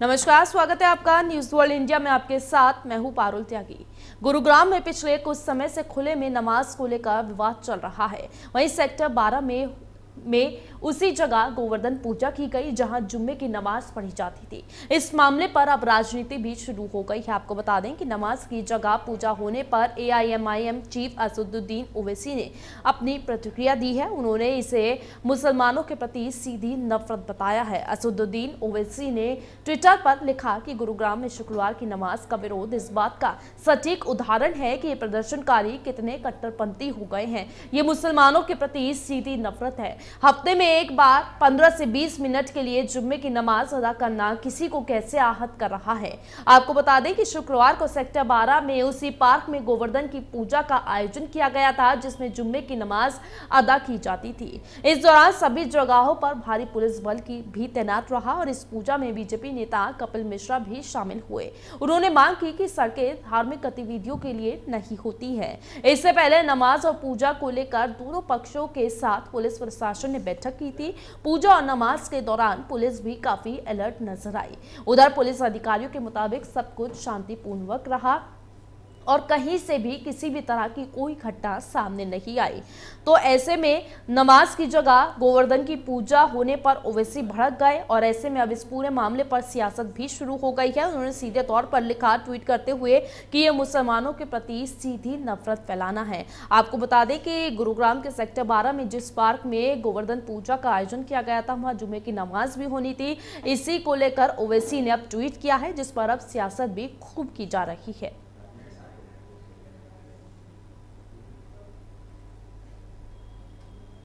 नमस्कार स्वागत है आपका न्यूज वर्ल्ड इंडिया में आपके साथ मैं हूं पारुल त्यागी गुरुग्राम में पिछले कुछ समय से खुले में नमाज को लेकर विवाद चल रहा है वहीं सेक्टर 12 में में उसी जगह गोवर्धन पूजा की गई जहां जुम्मे की नमाज पढ़ी जाती थी इस मामले पर अब राजनीति भी शुरू हो गई है आपको बता दें कि नमाज की जगह पूजा होने पर एआईएमआईएम चीफ असदुद्दीन ओवैसी ने अपनी प्रतिक्रिया दी है उन्होंने इसे मुसलमानों के प्रति सीधी नफरत बताया है असदुद्दीन ओवैसी ने ट्विटर पर लिखा कि गुरुग्राम में शुक्रवार की नमाज का विरोध इस बात का सटीक उदाहरण है कि ये प्रदर्शनकारी कितने कट्टरपंथी हो गए हैं ये मुसलमानों के प्रति सीधी नफरत है हफ्ते में एक बार 15 से 20 मिनट के लिए जुम्मे की नमाज अदा करना किसी को कैसे आहत कर रहा है आपको बता दें कि शुक्रवार को सेक्टर 12 में उसी पार्क में गोवर्धन की पूजा का आयोजन किया गया था जिसमें जुम्मे की नमाज अदा की जाती थी इस दौरान सभी जगहों पर भारी पुलिस बल की भी तैनात रहा और इस पूजा में बीजेपी नेता कपिल मिश्रा भी शामिल हुए उन्होंने मांग की कि सड़कें धार्मिक गतिविधियों के लिए नहीं होती है इससे पहले नमाज और पूजा को लेकर दोनों पक्षों के साथ पुलिस प्रशासन प्रशासन ने बैठक की थी पूजा और नमाज के दौरान पुलिस भी काफी अलर्ट नजर आई उधर पुलिस अधिकारियों के मुताबिक सब कुछ शांतिपूर्वक रहा और कहीं से भी किसी भी तरह की कोई घटना सामने नहीं आई तो ऐसे में नमाज की जगह गोवर्धन की पूजा होने पर ओवैसी भड़क गए और ऐसे में अब इस पूरे मामले पर सियासत भी शुरू हो गई है उन्होंने सीधे तौर पर लिखा ट्वीट करते हुए कि ये मुसलमानों के प्रति सीधी नफरत फैलाना है आपको बता दें कि गुरुग्राम के सेक्टर बारह में जिस पार्क में गोवर्धन पूजा का आयोजन किया गया था वहाँ जुमे की नमाज भी होनी थी इसी को लेकर ओवैसी ने अब ट्वीट किया है जिस पर अब सियासत भी खूब की जा रही है